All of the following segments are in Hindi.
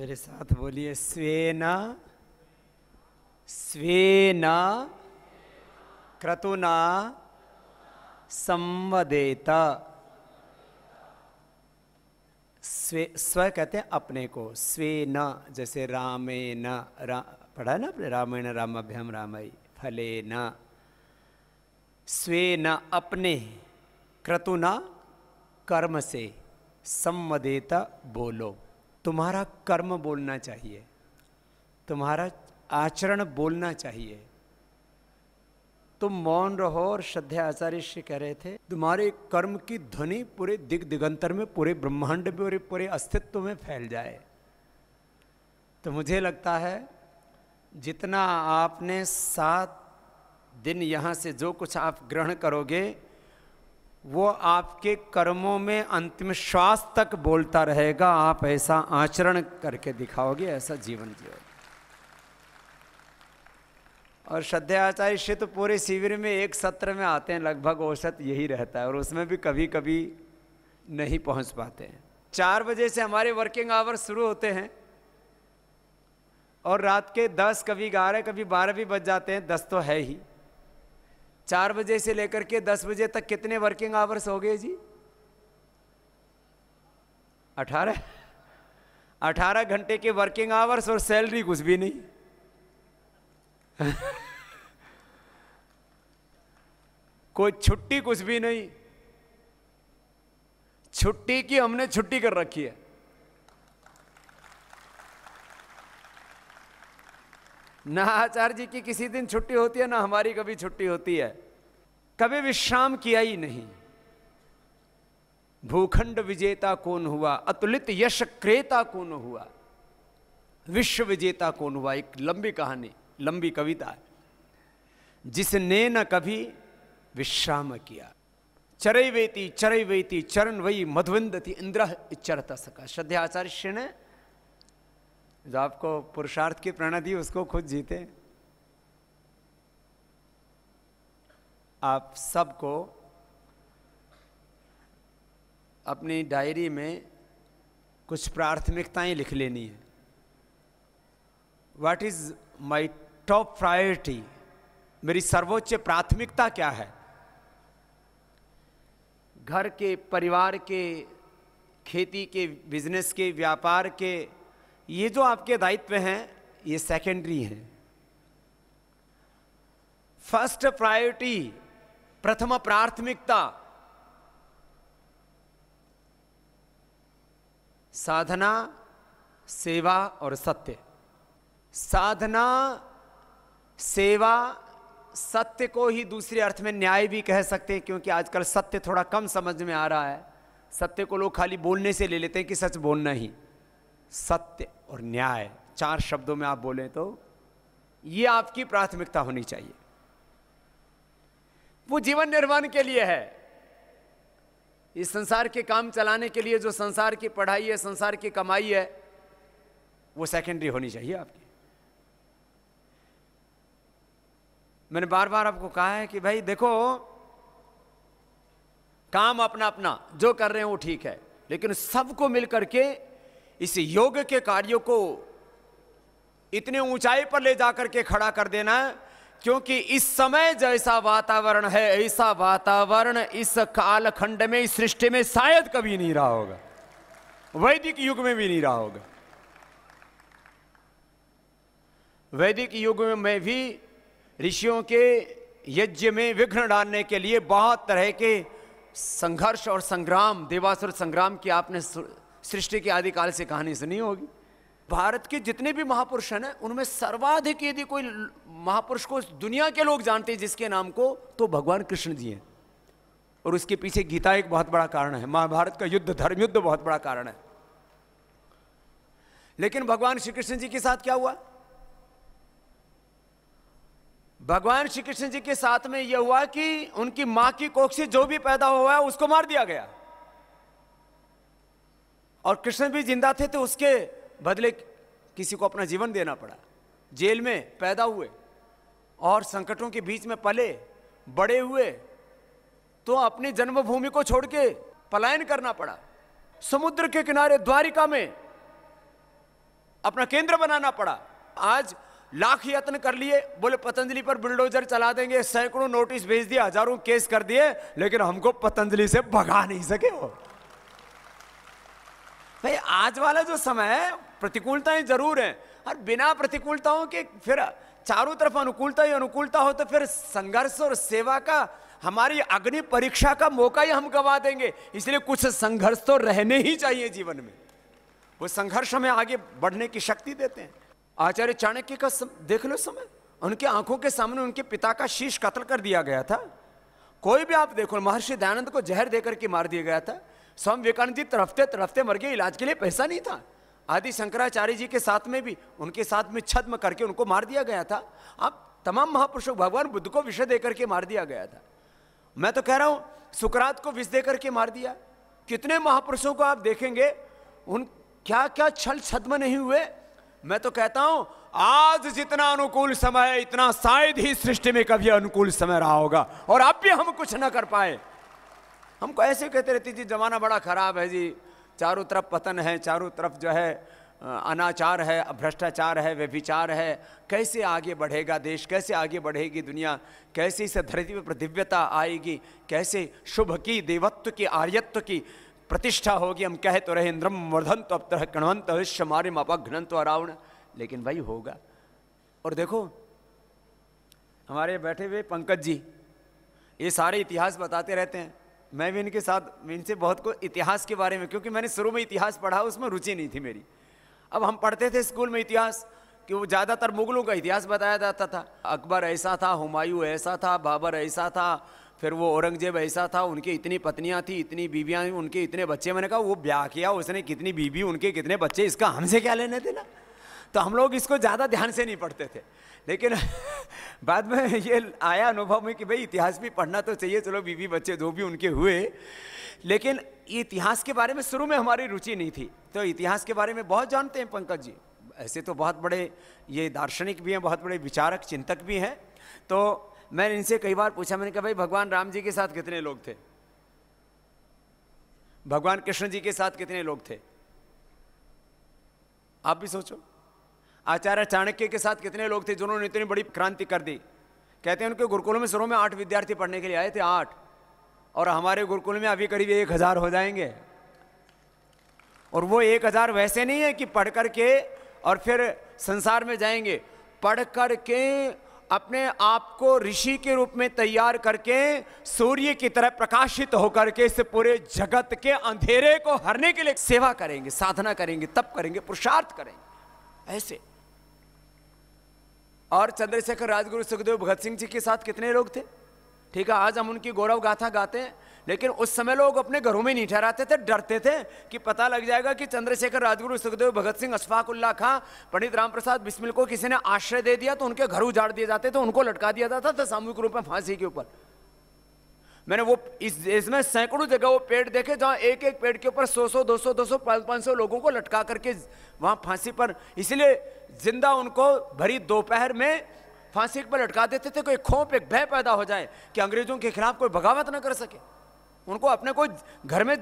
मेरे साथ बोलिए स्वेना स्वेना क्रतुना संवदेता स्वे स्व कहते हैं अपने को स्वे न जैसे रामे न रा, पढ़ा ना अपने रामायण रामाभ्यम राम फले न स्वे न अपने क्रतुना कर्म से संवदेता बोलो तुम्हारा कर्म बोलना चाहिए तुम्हारा आचरण बोलना चाहिए तुम मौन रहो और श्रद्धा आचार्य से कह रहे थे तुम्हारे कर्म की ध्वनि पूरे दिग दिगंतर में पूरे ब्रह्मांड में और पूरे अस्तित्व में फैल जाए तो मुझे लगता है जितना आपने सात दिन यहाँ से जो कुछ आप ग्रहण करोगे वो आपके कर्मों में अंतिम श्वास तक बोलता रहेगा आप ऐसा आचरण करके दिखाओगे ऐसा जीवन जियोगे और श्रद्धाचार्य से तो पूरे शिविर में एक सत्र में आते हैं लगभग औसत यही रहता है और उसमें भी कभी कभी नहीं पहुंच पाते हैं चार बजे से हमारे वर्किंग आवर शुरू होते हैं और रात के दस कभी ग्यारह कभी बारह भी बज जाते हैं दस तो है ही चार बजे से लेकर के दस बजे तक कितने वर्किंग आवर्स हो गए जी अठारह अठारह घंटे के वर्किंग आवर्स और सैलरी कुछ भी नहीं कोई छुट्टी कुछ भी नहीं छुट्टी की हमने छुट्टी कर रखी है ना आचार्य जी की किसी दिन छुट्टी होती है ना हमारी कभी छुट्टी होती है कभी विश्राम किया ही नहीं भूखंड विजेता कौन हुआ अतुलित यश क्रेता कौन हुआ विश्व विजेता कौन हुआ एक लंबी कहानी लंबी कविता है जिसने न कभी विश्राम किया चरई वेती चरई वेती चरण वही मधुविंद थी इंद्र चरता सका श्रद्धा आचार्य ने जो आपको पुरुषार्थ की प्रेरणा दी उसको खुद जीते आप सबको अपनी डायरी में कुछ प्राथमिकताएं लिख लेनी है what is my top priority मेरी सर्वोच्च प्राथमिकता क्या है घर के परिवार के खेती के बिजनेस के व्यापार के ये जो आपके दायित्व हैं ये सेकेंडरी हैं फर्स्ट प्रायोरिटी प्रथम प्राथमिकता साधना सेवा और सत्य साधना सेवा सत्य को ही दूसरे अर्थ में न्याय भी कह सकते हैं क्योंकि आजकल सत्य थोड़ा कम समझ में आ रहा है सत्य को लोग खाली बोलने से ले लेते हैं कि सच बोलना ही सत्य और न्याय चार शब्दों में आप बोलें तो ये आपकी प्राथमिकता होनी चाहिए वो जीवन निर्माण के लिए है इस संसार के काम चलाने के लिए जो संसार की पढ़ाई है संसार की कमाई है वो सेकेंडरी होनी चाहिए आपकी मैंने बार बार आपको कहा है कि भाई देखो काम अपना अपना जो कर रहे हैं वो ठीक है लेकिन सबको मिलकर के इस योग के कार्यों को इतने ऊंचाई पर ले जाकर के खड़ा कर देना क्योंकि इस समय जैसा वातावरण है ऐसा वातावरण इस कालखंड में इस सृष्टि में शायद कभी नहीं रहा होगा वैदिक युग में भी नहीं रहा होगा वैदिक युग में भी ऋषियों के यज्ञ में विघ्न डालने के लिए बहुत तरह के संघर्ष और संग्राम देवासुर संग्राम की आपने सृष्टि के आदिकाल से कहानी से तो नहीं होगी भारत के जितने भी महापुरुष हैं उनमें सर्वाधिक यदि कोई महापुरुष को दुनिया के लोग जानते हैं जिसके नाम को तो भगवान कृष्ण जी हैं और उसके पीछे गीता एक बहुत बड़ा कारण है महाभारत का युद्ध धर्म युद्ध बहुत बड़ा कारण है लेकिन भगवान श्री कृष्ण जी के साथ क्या हुआ भगवान श्री कृष्ण जी के साथ में यह हुआ कि उनकी मां की कोख से जो भी पैदा हुआ है उसको मार दिया गया और कृष्ण भी जिंदा थे तो उसके बदले किसी को अपना जीवन देना पड़ा जेल में पैदा हुए और संकटों के बीच में पले बड़े हुए तो अपनी जन्मभूमि को छोड़ के पलायन करना पड़ा समुद्र के किनारे द्वारिका में अपना केंद्र बनाना पड़ा आज लाख यत्न कर लिए बोले पतंजलि पर बुलडोजर चला देंगे सैकड़ों नोटिस भेज दिए हजारों केस कर दिए लेकिन हमको पतंजलि से भगा नहीं सके वो भाई आज वाला जो समय है प्रतिकूलताएं जरूर है और बिना प्रतिकूलताओं के फिर चारों तरफ अनुकूलता ही अनुकूलता हो तो फिर संघर्ष और सेवा का हमारी अग्नि परीक्षा का मौका ही हम गवा देंगे इसलिए कुछ संघर्ष तो रहने ही चाहिए जीवन में वो संघर्ष हमें आगे बढ़ने की शक्ति देते हैं आचार्य चाणक्य का सम, देख लो समय उनके आंखों के सामने उनके पिता का शीश कत्ल कर दिया गया था कोई भी आप देखो महर्षि दयानंद को जहर देकर के मार दिया गया था स्वामी विवेकानंद जी तरफते तरफते मर गए इलाज के लिए पैसा नहीं था आदि शंकराचार्य जी के साथ में भी उनके साथ में छद्म करके उनको मार दिया गया था अब तमाम महापुरुषों भगवान बुद्ध को विषय दे करके मार दिया गया था मैं तो कह रहा हूं सुकरात को विष दे करके मार दिया कितने महापुरुषों को आप देखेंगे उन क्या क्या छल छद्म नहीं हुए मैं तो कहता हूं आज जितना अनुकूल समय है इतना शायद ही सृष्टि में कभी अनुकूल समय रहा होगा और अब भी हम कुछ ना कर पाए हमको ऐसे कहते रहते जी ज़माना बड़ा ख़राब है जी चारों तरफ पतन है चारों तरफ जो है अनाचार है भ्रष्टाचार है व्यभिचार है कैसे आगे बढ़ेगा देश कैसे आगे बढ़ेगी दुनिया कैसे इस धरती पर दिव्यता आएगी कैसे शुभ की देवत्व की आर्यत्व की प्रतिष्ठा होगी हम कह तो रहे इंद्रम वर्धंत अब तरह कणवंत हृष्य मारिम अपघ्नंत अरावण लेकिन भाई होगा और देखो हमारे बैठे हुए पंकज जी ये सारे इतिहास बताते रहते हैं मैं भी इनके साथ इनसे बहुत को इतिहास के बारे में क्योंकि मैंने शुरू में इतिहास पढ़ा उसमें रुचि नहीं थी मेरी अब हम पढ़ते थे स्कूल में इतिहास कि वो ज़्यादातर मुगलों का इतिहास बताया जाता था अकबर ऐसा था हुमायूं ऐसा था बाबर ऐसा था फिर वो औरंगजेब ऐसा था उनकी इतनी पत्नियाँ थी इतनी बीवियाँ उनके इतने बच्चे मैंने कहा वो ब्याह किया उसने कितनी बीवी उनके कितने बच्चे इसका हमसे क्या लेने देना तो हम लोग इसको ज़्यादा ध्यान से नहीं पढ़ते थे लेकिन बाद में ये आया अनुभव में कि भाई इतिहास भी पढ़ना तो चाहिए चलो बीवी बच्चे जो भी उनके हुए लेकिन इतिहास के बारे में शुरू में हमारी रुचि नहीं थी तो इतिहास के बारे में बहुत जानते हैं पंकज जी ऐसे तो बहुत बड़े ये दार्शनिक भी हैं बहुत बड़े विचारक चिंतक भी हैं तो मैंने इनसे कई बार पूछा मैंने कहा भाई भगवान राम जी के साथ कितने लोग थे भगवान कृष्ण जी के साथ कितने लोग थे आप भी सोचो आचार्य चाणक्य के साथ कितने लोग थे जिन्होंने इतनी बड़ी क्रांति कर दी कहते हैं उनके गुरुकुल में शुरू में आठ विद्यार्थी पढ़ने के लिए आए थे आठ और हमारे गुरुकुल में अभी करीब एक हज़ार हो जाएंगे और वो एक हज़ार वैसे नहीं है कि पढ़ कर के और फिर संसार में जाएंगे पढ़ कर के अपने आप को ऋषि के रूप में तैयार करके सूर्य की तरह प्रकाशित होकर के इस पूरे जगत के अंधेरे को हरने के लिए सेवा करेंगे साधना करेंगे तप करेंगे पुरुषार्थ करेंगे ऐसे और चंद्रशेखर राजगुरु सुखदेव भगत सिंह जी के साथ कितने लोग थे ठीक है आज हम उनकी गौरव गाथा गाते हैं लेकिन उस समय लोग अपने घरों में नहीं ठहराते थे डरते थे कि पता लग जाएगा कि चंद्रशेखर राजगुरु सुखदेव भगत सिंह अशफाक उल्ला खां पंडित राम प्रसाद बिस्मिल को किसी ने आश्रय दे दिया तो उनके घर उजाड़ दिए जाते थे उनको लटका दिया जाता था सामूहिक रूप में फांसी के ऊपर मैंने वो इस देश में सैकड़ों जगह वो पेड़ देखे जहाँ एक एक पेड़ के ऊपर सौ सौ दो सौ दो सौ सौ लोगों को लटका करके वहाँ फांसी पर इसलिए जिंदा उनको भरी दोपहर में फांसी पर लटका देते थे कोई खोप एक भय पैदा हो जाए कि अंग्रेजों के खिलाफ कोई बगावत ना कर सके उनको अपने को घर में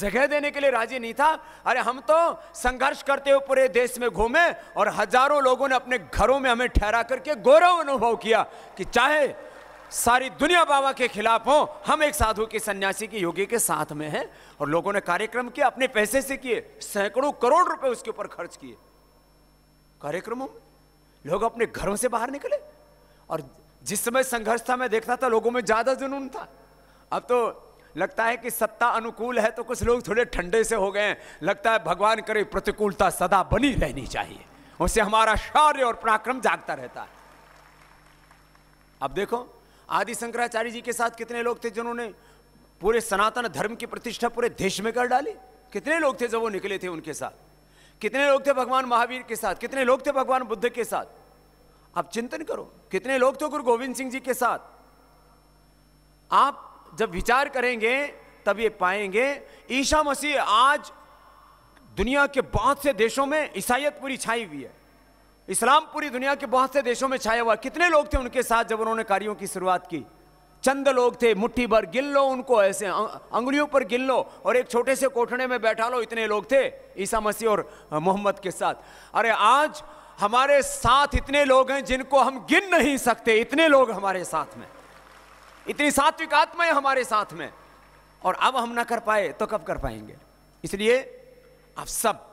जगह देने के लिए राजी नहीं था अरे हम तो संघर्ष करते हुए पूरे देश में घूमे और हजारों लोगों ने अपने घरों में हमें ठहरा करके गौरव अनुभव किया कि चाहे सारी दुनिया बाबा के खिलाफ हो हम एक साधु के सन्यासी की योगी के साथ में हैं और लोगों ने कार्यक्रम किया अपने पैसे से किए सैकड़ों करोड़ रुपए उसके ऊपर खर्च किए कार्यक्रमों में लोग अपने घरों से बाहर निकले और जिस समय संघर्ष था मैं देखता था लोगों में ज़्यादा जुनून था अब तो लगता है कि सत्ता अनुकूल है तो कुछ लोग थोड़े ठंडे से हो गए लगता है भगवान करे प्रतिकूलता सदा बनी रहनी चाहिए उससे हमारा शौर्य और पराक्रम जागता रहता है अब देखो आदि शंकराचार्य जी के साथ कितने लोग थे जिन्होंने पूरे सनातन धर्म की प्रतिष्ठा पूरे देश में कर डाली कितने लोग थे जब वो निकले थे उनके साथ कितने लोग थे भगवान महावीर के साथ कितने लोग थे भगवान बुद्ध के साथ आप चिंतन करो कितने लोग थे गुरु गोविंद सिंह जी के साथ आप जब विचार करेंगे तब ये पाएंगे ईशा मसीह आज दुनिया के बहुत से देशों में ईसाइत पूरी छाई हुई है इस्लाम पूरी दुनिया के बहुत से देशों में छाया हुआ कितने लोग थे उनके साथ जब उन्होंने कार्यों की शुरुआत की चंद लोग थे मुट्ठी भर गिन लो उनको ऐसे अं, अंगुलियों पर गिन लो और एक छोटे से कोठड़े में बैठा लो इतने लोग थे ईसा मसीह और मोहम्मद के साथ अरे आज हमारे साथ इतने लोग हैं जिनको हम गिन नहीं सकते इतने लोग हमारे साथ में इतनी सात्विक आत्माएं हमारे साथ में और अब हम ना कर पाए तो कब कर पाएंगे इसलिए आप सब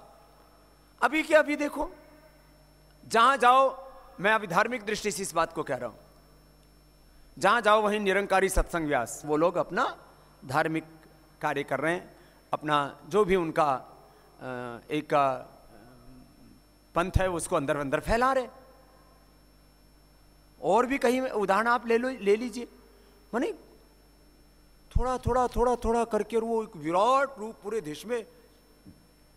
अभी क्या अभी देखो जहां जाओ मैं अभी धार्मिक दृष्टि से इस बात को कह रहा हूं जहाँ जाओ वहीं निरंकारी सत्संग व्यास वो लोग अपना धार्मिक कार्य कर रहे हैं अपना जो भी उनका एक पंथ है उसको अंदर अंदर फैला रहे और भी कहीं उदाहरण आप ले लो ले लीजिए माने थोड़ा थोड़ा थोड़ा थोड़ा करके वो एक विराट रूप पूरे देश में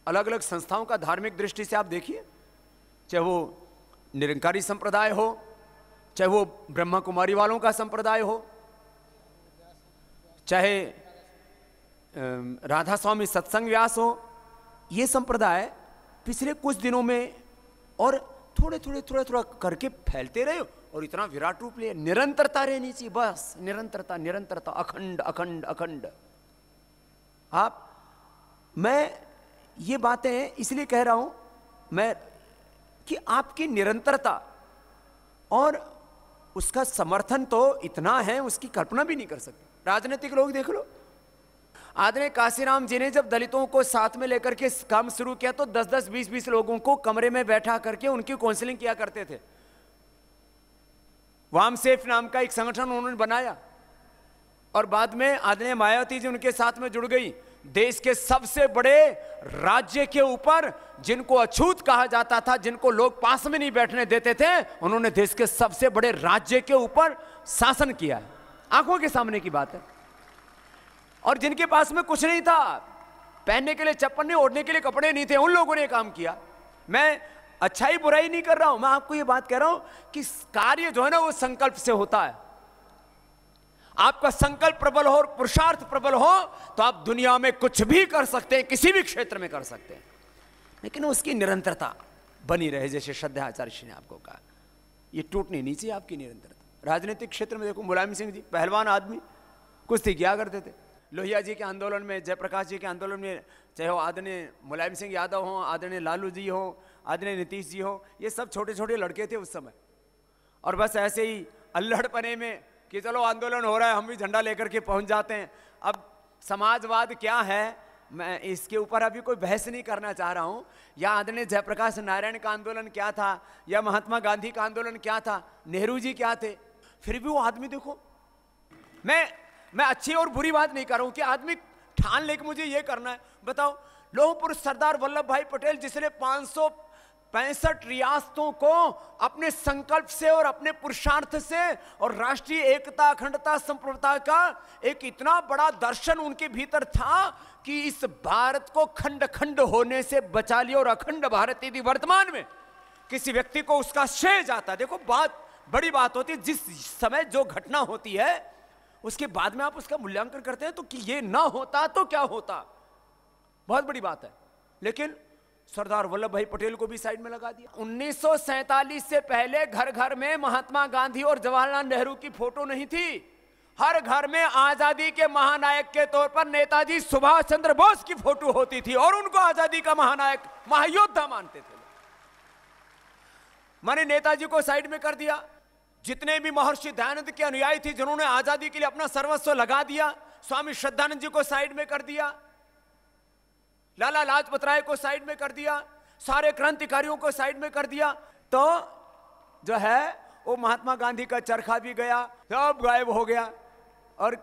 अलग अलग संस्थाओं का धार्मिक दृष्टि से आप देखिए चाहे वो निरंकारी संप्रदाय हो चाहे वो ब्रह्मा कुमारी वालों का संप्रदाय हो चाहे राधा स्वामी सत्संग व्यास हो ये संप्रदाय पिछले कुछ दिनों में और थोड़े थोड़े थोड़ा थोड़ा करके फैलते रहे और इतना विराट रूप लिया निरंतरता रहनी चाहिए बस निरंतरता निरंतरता अखंड अखंड अखंड आप मैं ये बातें इसलिए कह रहा हूं मैं कि आपकी निरंतरता और उसका समर्थन तो इतना है उसकी कल्पना भी नहीं कर सकते राजनीतिक लोग देख लो आदरणीय काशीराम जी ने जब दलितों को साथ में लेकर के काम शुरू किया तो 10-10, 20-20 लोगों को कमरे में बैठा करके उनकी काउंसलिंग किया करते थे वाम सेफ नाम का एक संगठन उन्होंने बनाया और बाद में आदरणीय मायावती जी उनके साथ में जुड़ गई देश के सबसे बड़े राज्य के ऊपर जिनको अछूत कहा जाता था जिनको लोग पास में नहीं बैठने देते थे उन्होंने देश के सबसे बड़े राज्य के ऊपर शासन किया है आंखों के सामने की बात है और जिनके पास में कुछ नहीं था पहनने के लिए चप्पल नहीं ओढ़ने के लिए कपड़े नहीं थे उन लोगों ने काम किया मैं अच्छाई बुराई नहीं कर रहा हूं मैं आपको ये बात कह रहा हूं कि कार्य जो है ना वो संकल्प से होता है आपका संकल्प प्रबल हो और पुरुषार्थ प्रबल हो तो आप दुनिया में कुछ भी कर सकते हैं किसी भी क्षेत्र में कर सकते हैं लेकिन उसकी निरंतरता बनी रहे जैसे श्रद्धाचार्य जी ने आपको कहा ये टूटनी नहीं चाहिए आपकी निरंतरता राजनीतिक क्षेत्र में देखो मुलायम सिंह जी पहलवान आदमी कुछ थी तो क्या करते थे लोहिया जी के आंदोलन में जयप्रकाश जी के आंदोलन में चाहे वो आदरणीय मुलायम सिंह यादव हों आदरणीय लालू जी हों आदरणीय नीतीश जी हों ये सब छोटे छोटे लड़के थे उस समय और बस ऐसे ही अल्लड़पने में कि चलो आंदोलन हो रहा है हम भी झंडा लेकर के पहुंच जाते हैं अब समाजवाद क्या है मैं इसके ऊपर अभी कोई बहस नहीं करना चाह रहा हूं या आदरणीय जयप्रकाश नारायण का आंदोलन क्या था या महात्मा गांधी का आंदोलन क्या था नेहरू जी क्या थे फिर भी वो आदमी देखो मैं मैं अच्छी और बुरी बात नहीं कर रहा हूं कि आदमी ठान लेकर मुझे ये करना है बताओ लोह पुरुष सरदार वल्लभ भाई पटेल जिसने 500 पैंसठ रियासतों को अपने संकल्प से और अपने पुरुषार्थ से और राष्ट्रीय एकता अखंडता संप्रभुता का एक इतना बड़ा दर्शन उनके भीतर था कि इस भारत को खंड खंड होने से बचा लिया और अखंड भारत यदि वर्तमान में किसी व्यक्ति को उसका श्रेय जाता देखो बात बड़ी बात होती है जिस समय जो घटना होती है उसके बाद में आप उसका मूल्यांकन करते हैं तो कि ये ना होता तो क्या होता बहुत बड़ी बात है लेकिन सरदार वल्लभ भाई पटेल को भी साइड में लगा दिया उन्नीस से पहले घर घर में महात्मा गांधी और जवाहरलाल नेहरू की फोटो नहीं थी हर घर में आजादी के महानायक के तौर पर नेताजी सुभाष चंद्र बोस की फोटो होती थी और उनको आजादी का महानायक महायोद्धा मानते थे मैंने नेताजी को साइड में कर दिया जितने भी महर्षि दयानंद के अनुयायी थे जिन्होंने आजादी के लिए अपना सर्वस्व लगा दिया स्वामी श्रद्धानंद जी को साइड में कर दिया लाला लाजपत राय को साइड में कर दिया सारे क्रांतिकारियों को साइड में कर दिया तो जो है वो महात्मा गांधी का चरखा भी गया सब गायब हो गया और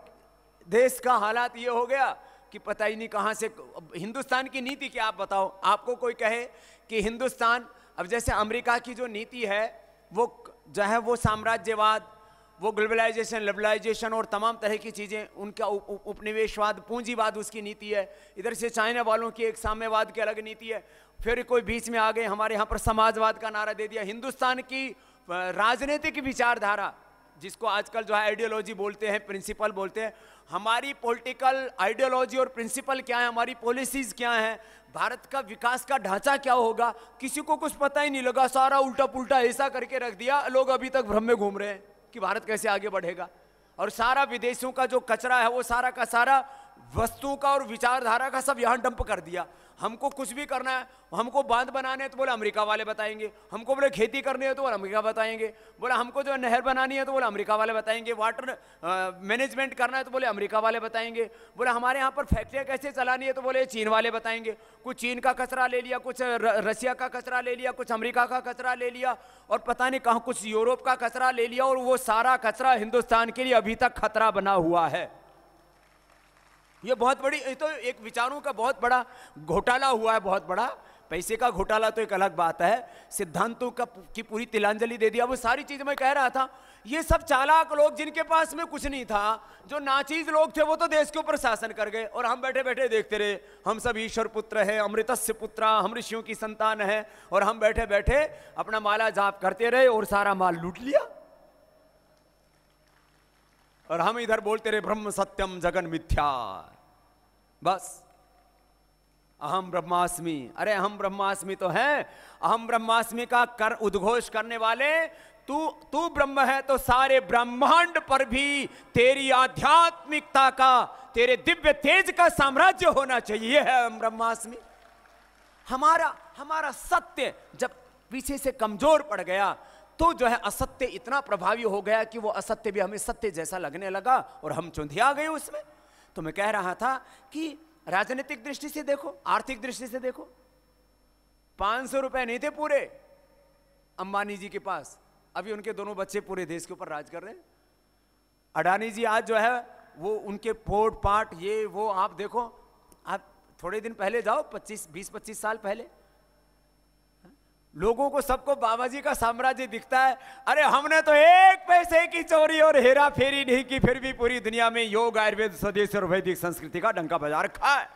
देश का हालात ये हो गया कि पता ही नहीं कहाँ से हिंदुस्तान की नीति क्या आप बताओ आपको कोई कहे कि हिंदुस्तान अब जैसे अमेरिका की जो नीति है वो जो है वो साम्राज्यवाद वो ग्लोबलाइजेशन लेबलाइजेशन और तमाम तरह की चीज़ें उनका उपनिवेशवाद पूंजीवाद उसकी नीति है इधर से चाइना वालों की एक साम्यवाद की अलग नीति है फिर कोई बीच में आ गए हमारे यहाँ पर समाजवाद का नारा दे दिया हिंदुस्तान की राजनीतिक विचारधारा जिसको आजकल जो है आइडियोलॉजी बोलते हैं प्रिंसिपल बोलते हैं हमारी पॉलिटिकल आइडियोलॉजी और प्रिंसिपल क्या है हमारी पॉलिसीज़ क्या हैं भारत का विकास का ढांचा क्या होगा किसी को कुछ पता ही नहीं लगा सारा उल्टा पुल्टा ऐसा करके रख दिया लोग अभी तक भ्रम में घूम रहे हैं कि भारत कैसे आगे बढ़ेगा और सारा विदेशों का जो कचरा है वो सारा का सारा वस्तु का और विचारधारा का सब यहाँ डंप कर दिया हमको कुछ भी करना है हमको बांध बनाने है तो बोले अमेरिका वाले बताएंगे हमको बोले खेती करनी है तो बोले अमेरिका बताएंगे बोले हमको जो नहर बनानी है तो बोले अमेरिका वाले बताएंगे वाटर मैनेजमेंट करना है तो बोले अमेरिका वाले बताएंगे बोले हमारे यहाँ पर फैक्ट्रियाँ कैसे चलानी है तो बोले चीन वाले बताएंगे कुछ चीन का कचरा ले लिया कुछ रशिया का कचरा ले लिया कुछ अमरीका का कचरा ले लिया और पता नहीं कहाँ कुछ यूरोप का कचरा ले लिया और वो सारा कचरा हिंदुस्तान के लिए अभी तक खतरा बना हुआ है ये बहुत बड़ी ये तो एक विचारों का बहुत बड़ा घोटाला हुआ है बहुत बड़ा पैसे का घोटाला तो एक अलग बात है सिद्धांतों का की पूरी तिलांजलि दे दिया वो सारी चीज़ मैं कह रहा था ये सब चालाक लोग जिनके पास में कुछ नहीं था जो नाचीज लोग थे वो तो देश के ऊपर शासन कर गए और हम बैठे बैठे देखते रहे हम सब ईश्वर पुत्र है अमृतस्य पुत्र हम ऋषियों की संतान है और हम बैठे बैठे अपना माला जाप करते रहे और सारा माल लूट लिया और हम इधर बोलते रहे ब्रह्म सत्यम जगन मिथ्या बस अहम ब्रह्मास्मि अरे अहम ब्रह्मास्मि तो है अहम ब्रह्मास्मि का कर उद्घोष करने वाले तू तू ब्रह्म है तो सारे ब्रह्मांड पर भी तेरी आध्यात्मिकता का तेरे दिव्य तेज का साम्राज्य होना चाहिए है अहम ब्रह्मास्मि हमारा हमारा सत्य जब पीछे से कमजोर पड़ गया तो जो है असत्य इतना प्रभावी हो गया कि वो असत्य भी हमें सत्य जैसा लगने लगा और हम चुंधिया गए उसमें तो मैं कह रहा था कि राजनीतिक दृष्टि से देखो आर्थिक दृष्टि से देखो पांच सौ रुपए नहीं थे पूरे अंबानी जी के पास अभी उनके दोनों बच्चे पूरे देश के ऊपर राज कर रहे हैं अडानी जी आज जो है वो उनके फोट पाट ये वो आप देखो आप थोड़े दिन पहले जाओ 25 20 25 साल पहले लोगों को सबको बाबा जी का साम्राज्य दिखता है अरे हमने तो एक पैसे की चोरी और हेरा फेरी नहीं की फिर भी पूरी दुनिया में योग आयुर्वेद स्वदेश और वैदिक संस्कृति का डंका बजा रखा है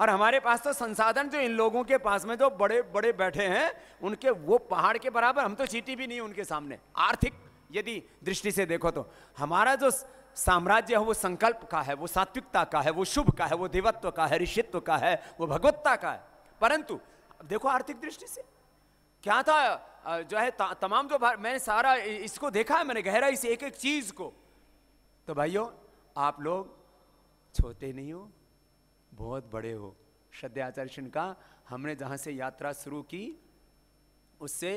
और हमारे पास तो संसाधन जो इन लोगों के पास में जो बड़े बड़े बैठे हैं उनके वो पहाड़ के बराबर हम तो चीटी भी नहीं उनके सामने आर्थिक यदि दृष्टि से देखो तो हमारा जो साम्राज्य है वो संकल्प का है वो सात्विकता का है वो शुभ का है वो देवत्व का है ऋषित्व का है वो भगवत्ता का है परंतु देखो आर्थिक दृष्टि से क्या था जो है तमाम जो मैंने सारा इसको देखा है मैंने गहराई से एक एक चीज को तो भाइयों आप लोग छोटे नहीं हो बहुत बड़े हो श्रद्धे आचार्य का हमने जहां से यात्रा शुरू की उससे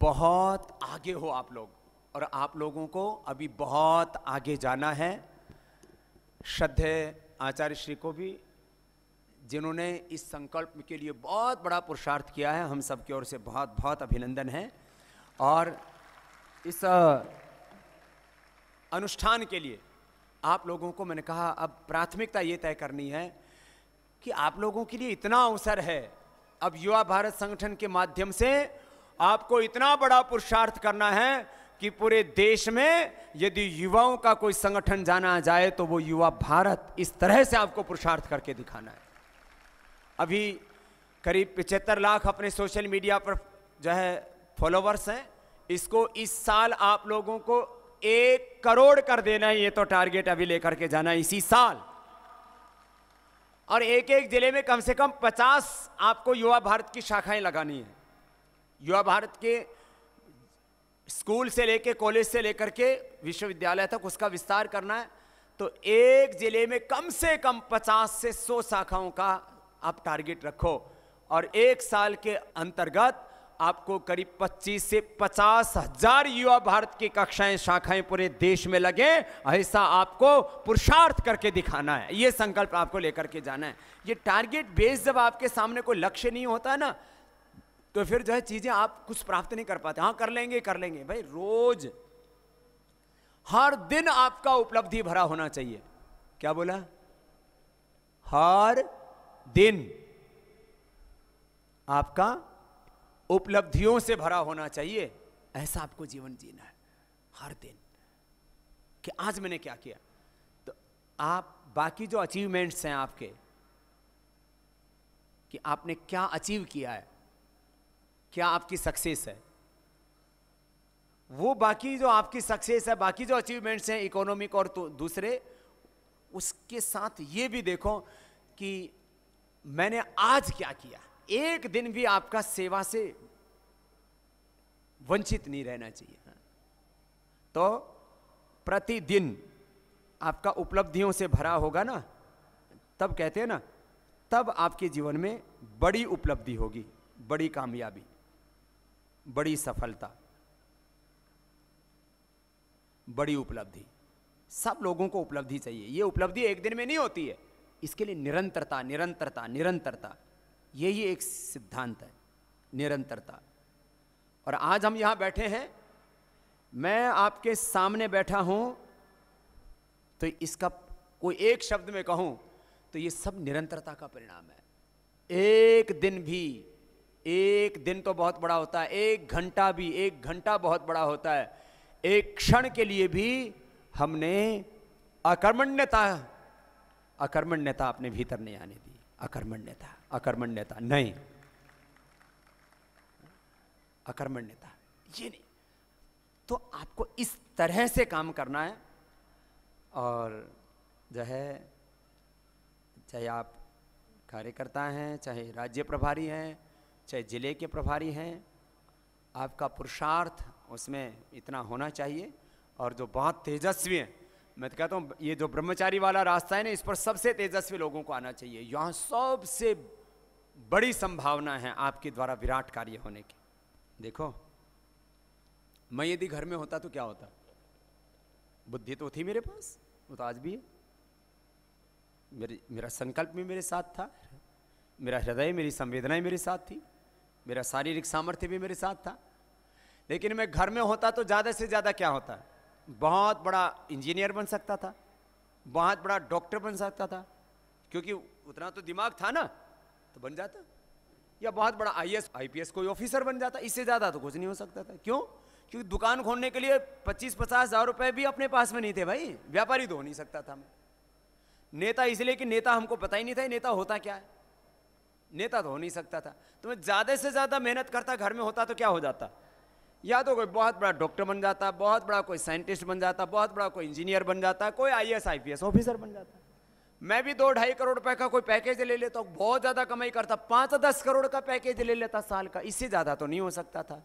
बहुत आगे हो आप लोग और आप लोगों को अभी बहुत आगे जाना है श्रद्धे आचार्य श्री को भी जिन्होंने इस संकल्प के लिए बहुत बड़ा पुरुषार्थ किया है हम सब की ओर से बहुत बहुत अभिनंदन है और इस अनुष्ठान के लिए आप लोगों को मैंने कहा अब प्राथमिकता ये तय करनी है कि आप लोगों के लिए इतना अवसर है अब युवा भारत संगठन के माध्यम से आपको इतना बड़ा पुरुषार्थ करना है कि पूरे देश में यदि युवाओं का कोई संगठन जाना जाए तो वो युवा भारत इस तरह से आपको पुरुषार्थ करके दिखाना है अभी करीब पचहत्तर लाख अपने सोशल मीडिया पर जो है फॉलोवर्स हैं इसको इस साल आप लोगों को एक करोड़ कर देना है ये तो टारगेट अभी लेकर के जाना है इसी साल और एक एक जिले में कम से कम पचास आपको युवा भारत की शाखाएं लगानी है युवा भारत के स्कूल से लेके कॉलेज से लेकर के विश्वविद्यालय तक उसका विस्तार करना है तो एक जिले में कम से कम पचास से सौ शाखाओं का आप टारगेट रखो और एक साल के अंतर्गत आपको करीब 25 से पचास हजार युवा भारत की कक्षाएं शाखाएं पूरे देश में लगे ऐसा आपको पुरुषार्थ करके दिखाना है ये संकल्प आपको लेकर के जाना है ये टारगेट बेस जब आपके सामने कोई लक्ष्य नहीं होता ना तो फिर जो है चीजें आप कुछ प्राप्त नहीं कर पाते हाँ कर लेंगे कर लेंगे भाई रोज हर दिन आपका उपलब्धि भरा होना चाहिए क्या बोला हर दिन आपका उपलब्धियों से भरा होना चाहिए ऐसा आपको जीवन जीना है हर दिन कि आज मैंने क्या किया तो आप बाकी जो अचीवमेंट्स हैं आपके कि आपने क्या अचीव किया है क्या आपकी सक्सेस है वो बाकी जो आपकी सक्सेस है बाकी जो अचीवमेंट्स हैं इकोनॉमिक और तो दूसरे उसके साथ ये भी देखो कि मैंने आज क्या किया एक दिन भी आपका सेवा से वंचित नहीं रहना चाहिए तो प्रतिदिन आपका उपलब्धियों से भरा होगा ना तब कहते हैं ना तब आपके जीवन में बड़ी उपलब्धि होगी बड़ी कामयाबी बड़ी सफलता बड़ी उपलब्धि सब लोगों को उपलब्धि चाहिए यह उपलब्धि एक दिन में नहीं होती है इसके लिए निरंतरता निरंतरता निरंतरता यही एक सिद्धांत है निरंतरता और आज हम यहां बैठे हैं मैं आपके सामने बैठा हूं तो इसका कोई एक शब्द में कहूं तो ये सब निरंतरता का परिणाम है एक दिन भी एक दिन तो बहुत बड़ा होता है एक घंटा भी एक घंटा बहुत बड़ा होता है एक क्षण के लिए भी हमने अकर्मण्यता अकर्मण्यता अपने भीतर नहीं आने दी अकर्मण्यता अकर्मण्यता नहीं अकर्मण्यता ये नहीं तो आपको इस तरह से काम करना है और जो है चाहे आप कार्यकर्ता हैं चाहे राज्य प्रभारी हैं चाहे ज़िले के प्रभारी हैं आपका पुरुषार्थ उसमें इतना होना चाहिए और जो बहुत तेजस्वी हैं मैं तो कहता हूँ ये जो ब्रह्मचारी वाला रास्ता है ना इस पर सबसे तेजस्वी लोगों को आना चाहिए यहाँ सबसे बड़ी संभावना है आपके द्वारा विराट कार्य होने की देखो मैं यदि घर में होता तो क्या होता बुद्धि तो थी मेरे पास वो तो आज भी है मेरे मेरा संकल्प भी मेरे साथ था मेरा हृदय मेरी संवेदनाएं मेरे साथ थी मेरा शारीरिक सामर्थ्य भी मेरे साथ था लेकिन मैं घर में होता तो ज़्यादा से ज़्यादा क्या होता है बहुत बड़ा इंजीनियर बन सकता था बहुत बड़ा डॉक्टर बन सकता था क्योंकि उतना तो दिमाग था ना तो बन जाता या बहुत बड़ा I I S P S कोई ऑफिसर बन जाता इससे ज़्यादा तो कुछ नहीं हो सकता था क्यों क्योंकि दुकान खोलने के लिए पच्चीस पचास हज़ार रुपये भी अपने पास में नहीं थे भाई व्यापारी तो हो नहीं सकता था मैं नेता इसलिए कि नेता हमको पता ही नहीं था नेता होता क्या है नेता तो हो नहीं सकता था तो मैं ज़्यादा से ज़्यादा मेहनत करता घर में होता तो क्या हो जाता या तो कोई बहुत बड़ा डॉक्टर बन जाता बहुत बड़ा कोई साइंटिस्ट बन जाता बहुत बड़ा कोई इंजीनियर बन जाता कोई पी एस ऑफिसर बन जाता मैं भी दो ढाई करोड़ रुपए का कोई पैकेज ले लेता हूँ बहुत ज़्यादा कमाई करता पांच दस करोड़ का पैकेज ले लेता साल का इससे ज़्यादा तो नहीं हो सकता था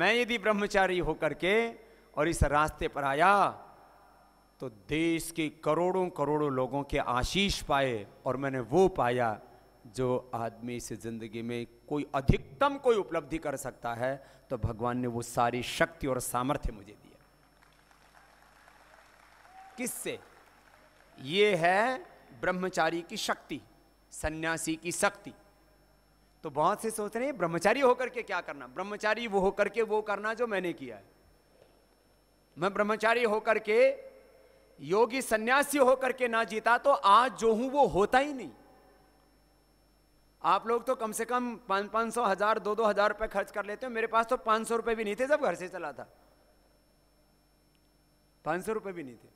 मैं यदि ब्रह्मचारी होकर के और इस रास्ते पर आया तो देश के करोड़ों करोड़ों लोगों के आशीष पाए और मैंने वो पाया जो आदमी इस ज़िंदगी में कोई अधिकतम कोई उपलब्धि कर सकता है तो भगवान ने वो सारी शक्ति और सामर्थ्य मुझे दिया किससे ये है ब्रह्मचारी की शक्ति सन्यासी की शक्ति तो बहुत से सोच रहे हैं ब्रह्मचारी होकर के क्या करना ब्रह्मचारी वो होकर के वो करना जो मैंने किया है मैं ब्रह्मचारी होकर के योगी सन्यासी होकर के ना जीता तो आज जो हूं वो होता ही नहीं आप लोग तो कम से कम पाँच पाँच सौ हज़ार दो दो हज़ार रुपये खर्च कर लेते हो मेरे पास तो पाँच सौ रुपये भी नहीं थे जब घर से चला था पाँच सौ रुपये भी नहीं थे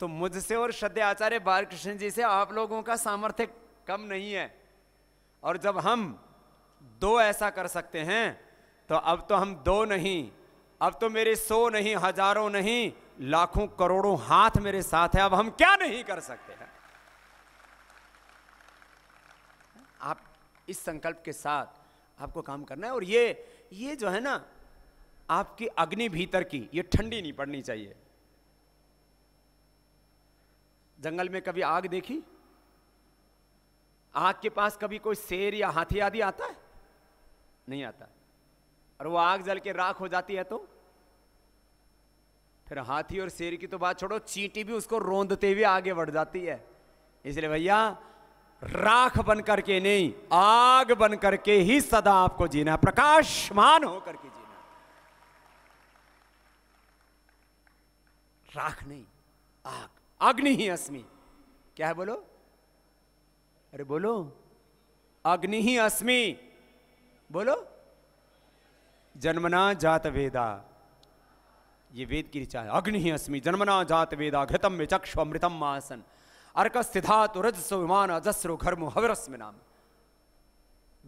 तो मुझसे और श्रद्धे आचार्य बालकृष्ण जी से आप लोगों का सामर्थ्य कम नहीं है और जब हम दो ऐसा कर सकते हैं तो अब तो हम दो नहीं अब तो मेरे सौ नहीं हजारों नहीं लाखों करोड़ों हाथ मेरे साथ है अब हम क्या नहीं कर सकते हैं इस संकल्प के साथ आपको काम करना है और ये ये जो है ना आपकी अग्नि भीतर की ये ठंडी नहीं पड़नी चाहिए जंगल में कभी आग देखी आग के पास कभी कोई शेर या हाथी आदि आता है नहीं आता और वो आग जल के राख हो जाती है तो फिर हाथी और शेर की तो बात छोड़ो चींटी भी उसको रोंदते हुए आगे बढ़ जाती है इसलिए भैया राख बन करके नहीं आग बन करके ही सदा आपको जीना है प्रकाशमान होकर के जीना राख नहीं आग अग्नि ही अस्मि क्या है बोलो अरे बोलो अग्नि ही अस्मि बोलो जन्मना जात वेदा ये वेद की रिचा है अग्नि ही अस्मि जन्मना जात वेदा घृतम में चक्षु अमृतम आसन अर्क रज सो विमान अजस्रो घर्म हवरस में नाम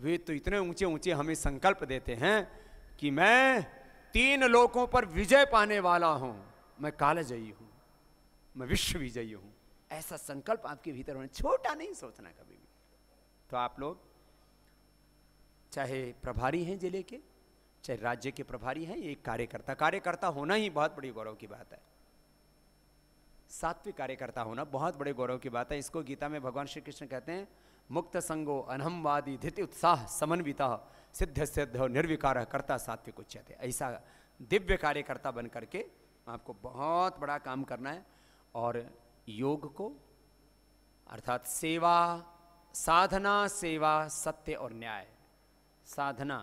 वे तो इतने ऊंचे ऊंचे हमें संकल्प देते हैं कि मैं तीन लोकों पर विजय पाने वाला हूं मैं कालजयी हूं मैं विश्व विजयी हूं ऐसा संकल्प आपके भीतर होने छोटा नहीं सोचना कभी भी तो आप लोग चाहे प्रभारी हैं जिले के चाहे राज्य के प्रभारी हैं ये कार्यकर्ता कार्यकर्ता होना ही बहुत बड़ी गौरव की बात है सात्विक कार्यकर्ता होना बहुत बड़े गौरव की बात है इसको गीता में भगवान श्री कृष्ण कहते हैं मुक्त संगो अनहमवादी धृति उत्साह समन्विता सिद्ध सिद्ध निर्विकार कर्ता सात्विक उच्चते ऐसा दिव्य कार्यकर्ता बन करके आपको बहुत बड़ा काम करना है और योग को अर्थात सेवा साधना सेवा सत्य और न्याय साधना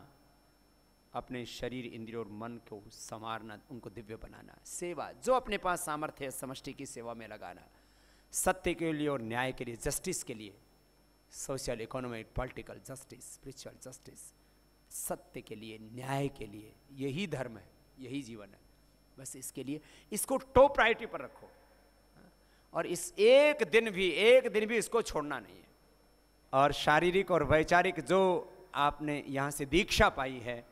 अपने शरीर इंद्रियों और मन को संवारना उनको दिव्य बनाना सेवा जो अपने पास सामर्थ्य है समष्टि की सेवा में लगाना सत्य के लिए और न्याय के लिए जस्टिस के लिए social economic political justice spiritual justice सत्य के लिए न्याय के लिए यही धर्म है यही जीवन है बस इसके लिए इसको टॉप प्रायोरिटी पर रखो और इस एक दिन भी एक दिन भी इसको छोड़ना नहीं है और शारीरिक और वैचारिक जो आपने यहाँ से दीक्षा पाई है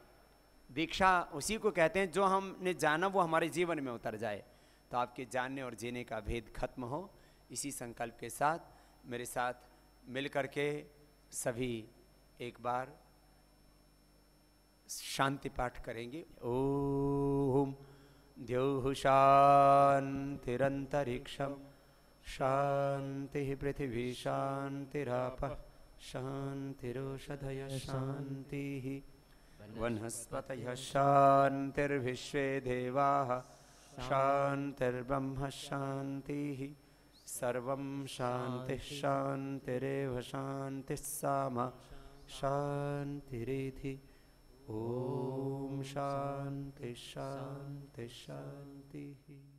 दीक्षा उसी को कहते हैं जो हमने जाना वो हमारे जीवन में उतर जाए तो आपके जानने और जीने का भेद खत्म हो इसी संकल्प के साथ मेरे साथ मिल के सभी एक बार शांति पाठ करेंगे ओम द्यौः शान्तिरन्तरिक्षं शांति पृथिवी शांति शान्तिरोषधय शांति वनस्पत शांतिर्विश्वे देवा शांतिर्ब्रह्म शांति सर्व शांति शांतिरव शांति साम शांतिरिधि ओम शांति शांति शांति